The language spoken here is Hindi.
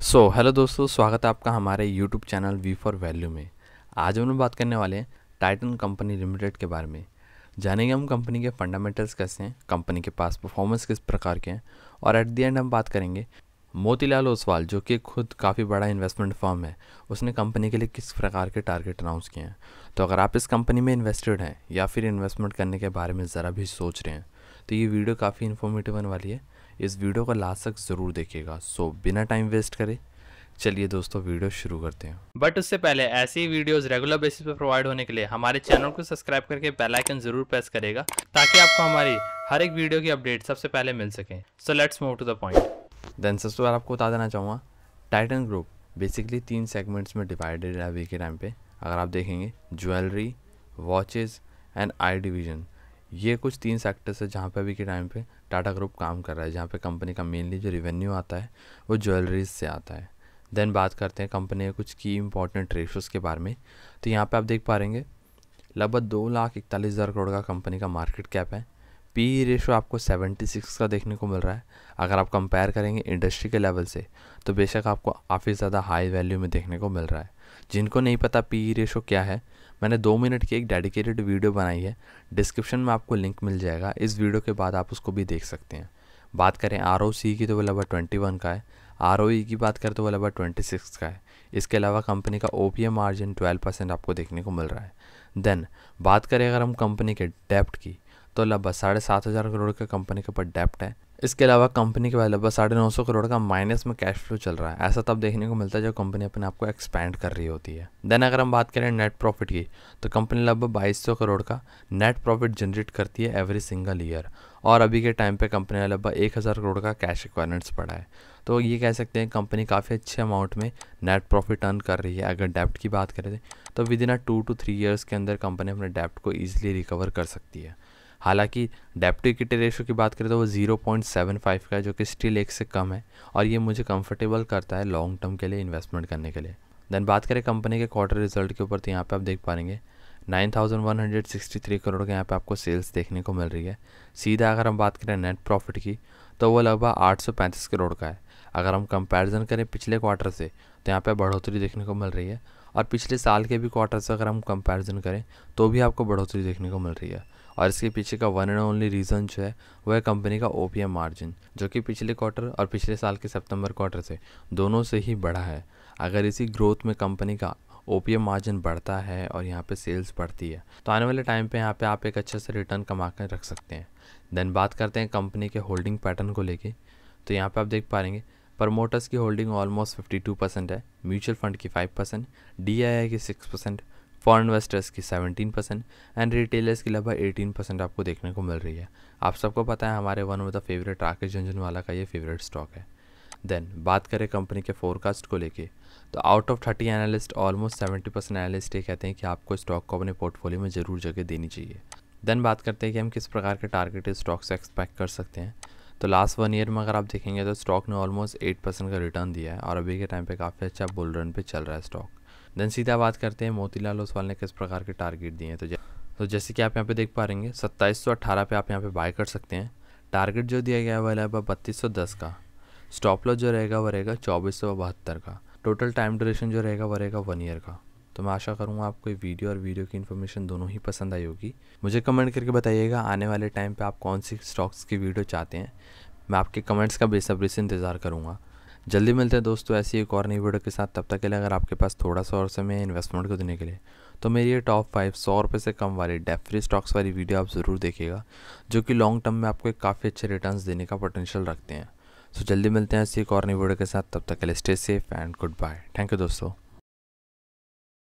सो so, हेलो दोस्तों स्वागत है आपका हमारे YouTube channel we for value में आज हम लोग बात करने वाले हैं टाइटन कंपनी लिमिटेड के बारे में जानेंगे हम कंपनी के फंडामेंटल्स कैसे हैं कंपनी के पास परफॉर्मेंस किस प्रकार के हैं और एट दी एंड हम बात करेंगे मोतीलाल ओसवाल जो कि खुद काफ़ी बड़ा इन्वेस्टमेंट फॉर्म है उसने कंपनी के लिए किस प्रकार के टारगेट अनाउंस किए हैं तो अगर आप इस कंपनी में इन्वेस्टेड हैं या फिर इन्वेस्टमेंट करने के बारे में ज़रा भी सोच रहे हैं तो ये वीडियो काफ़ी इन्फॉर्मेटिव होने वाली है इस वीडियो को लास्ट तक ज़रूर देखिएगा सो बिना टाइम वेस्ट करें चलिए दोस्तों वीडियो शुरू करते हैं बट उससे पहले ऐसी वीडियोस रेगुलर बेसिस पर प्रोवाइड होने के लिए हमारे चैनल को सब्सक्राइब करके बेल आइकन जरूर प्रेस करेगा ताकि आपको हमारी हर एक वीडियो की अपडेट सबसे पहले मिल सके so let's move to the point then सबसे पहले आपको बता देना चाहूँगा टाइटन ग्रुप बेसिकली तीन सेगमेंट्स में डिवाइडेड है अभी के टाइम पर अगर आप देखेंगे jewellery watches and eye division ये कुछ तीन सेक्टर्स है जहाँ पे अभी के टाइम पे टाटा ग्रुप काम कर रहा है जहाँ पे कंपनी का मेनली जो रेवेन्यू आता है वो ज्वेलरीज से आता है देन बात करते हैं कंपनी के कुछ की इंपॉर्टेंट रेशोज़ के बारे में तो यहाँ पे आप देख पा रहेंगे लगभग दो लाख इकतालीस हज़ार करोड़ का कंपनी का मार्केट कैप है पी रेशो e आपको सेवेंटी सिक्स का देखने को मिल रहा है अगर आप कंपेयर करेंगे इंडस्ट्री के लेवल से तो बेशक आपको काफ़ी ज़्यादा हाई वैल्यू में देखने को मिल रहा है जिनको नहीं पता पी ई रेशो क्या है मैंने दो मिनट की एक डेडिकेटेड वीडियो बनाई है डिस्क्रिप्शन में आपको लिंक मिल जाएगा इस वीडियो के बाद आप उसको भी देख सकते हैं बात करें आर की तो वो लगभग ट्वेंटी वन का है आर e की बात करें तो वो लगभग ट्वेंटी सिक्स का है इसके अलावा कंपनी का ओ मार्जिन ट्वेल्व परसेंट आपको देखने को मिल रहा है देन बात करें अगर हम कंपनी के डेप्ट की तो लगभग साढ़े सात हज़ार करोड़ के कंपनी के ऊपर डेप्ट है इसके अलावा कंपनी के लगभग साढ़े नौ सौ करोड़ का माइनस में कैश फ्लो चल रहा है ऐसा तब तो देखने को मिलता है जब कंपनी अपने आप को एक्सपेंड कर रही होती है देन अगर हम बात करें नेट प्रॉफिट की तो कंपनी लगभग बाईस सौ करोड़ का नेट प्रॉफिट जनरेट करती है एवरी सिंगल ईयर और अभी के टाइम पे कंपनी लगभग एक हज़ार करोड़ का कैश रिक्वायरमेंट्स पड़ा है तो ये कह सकते हैं कंपनी काफ़ी अच्छे अमाउंट में नेट प्रॉफिट अर्न कर रही है अगर डेप्ट की बात करें तो within a two two three years के अंदर कंपनी अपने डेप्ट को ईजिली रिकवर कर सकती है हालांकि डेप्ट इक्विटी रेशो की बात करें तो वो जीरो पॉइंट सेवन फाइव का है जो कि स्टिल एक से कम है और ये मुझे कंफर्टेबल करता है लॉन्ग टर्म के लिए इन्वेस्टमेंट करने के लिए देन बात करें कंपनी के क्वार्टर रिजल्ट के ऊपर तो यहाँ पे आप देख पाएंगे 9,163 करोड़ के यहाँ पे आपको सेल्स देखने को मिल रही है सीधा अगर हम बात करें नेट प्रॉफिट की तो वो लगभग आठ करोड़ का है अगर हम कंपैरिजन करें पिछले क्वार्टर से तो यहाँ पे बढ़ोतरी देखने को मिल रही है और पिछले साल के भी क्वार्टर से अगर हम कंपैरिजन करें तो भी आपको बढ़ोतरी देखने को मिल रही है और इसके पीछे का वन एंड ओनली रीज़न जो है वह है कंपनी का ओ मार्जिन जो कि पिछले क्वार्टर और पिछले साल के सितंबर क्वार्टर से दोनों से ही बढ़ा है अगर इसी ग्रोथ में कंपनी का ओ मार्जिन बढ़ता है और यहाँ पे सेल्स बढ़ती है तो आने वाले टाइम पे यहाँ पे आप एक अच्छे से रिटर्न कमा कर रख सकते हैं देन बात करते हैं कंपनी के होल्डिंग पैटर्न को लेके तो यहाँ पे आप देख पा रहेंगे प्रमोटर्स की होल्डिंग ऑलमोस्ट 52 परसेंट है म्यूचुअल फंड की 5 परसेंट डी की 6 परसेंट फॉर इन्वेस्टर्स की 17 परसेंट एंड रिटेलर्स की लगभग 18 परसेंट आपको देखने को मिल रही है आप सबको पता है हमारे one of the favourite Rakesh Jhunjhunwala का ये फेवरेट स्टॉक है देन बात करें कंपनी के फोरकास्ट को लेके तो out of thirty analyst almost seventy percent analyst ये कहते हैं कि आपको स्टॉक को अपने पोर्टफोलियो में ज़रूर जगह देनी चाहिए देन बात करते हैं कि हम किस प्रकार के टारगेटेड स्टॉक से एक्सपेक्ट कर सकते हैं तो लास्ट वन ईयर में अगर आप देखेंगे तो स्टॉक ने ऑलमोस्ट एट परसेंट का रिटर्न दिया है और अभी के टाइम पे काफ़ी अच्छा बुल रन पे चल रहा है स्टॉक देन सीधा बात करते हैं मोतीलाल ओसवाल ने किस प्रकार के टारगेट दिए हैं तो तो जैसे कि आप यहाँ पे देख पा रहेंगे सत्ताईस सौ अट्ठारह पे आप यहाँ पे बाय कर सकते हैं टारगेट जो दिया गया है वह बत्तीस सौ दस का स्टॉप लॉस जो रहेगा वह रहेगा चौबीस सौ बहत्तर का टोटल टाइम ड्यूरेशन जो रहेगा वह रहेगा वन ईयर का तो मैं आशा करूँगा आपको ये वीडियो और वीडियो की इन्फॉर्मेशन दोनों ही पसंद आई होगी मुझे कमेंट करके बताइएगा आने वाले टाइम पर आप कौन सी स्टॉक्स की वीडियो चाहते हैं मैं आपके कमेंट्स का बेसब्री से इंतज़ार करूँगा जल्दी मिलते हैं दोस्तों ऐसी एक और नई वीडियो के साथ तब तक के लिए अगर आपके पास थोड़ा सा और समय इन्वेस्टमेंट को देने के लिए तो मेरी ये टॉप फाइव सौ रुपये से कम वाली डेप फ्री स्टॉक्स वाली वीडियो आप ज़रूर देखिएगा जो कि लॉन्ग टर्म में आपको काफ़ी अच्छे रिटर्न देने का पोटेंशियल रखते हैं सो जल्दी मिलते हैं ऐसी एक और नई वीडियो के साथ तब तक के लिए stay safe and good bye thank you दोस्तों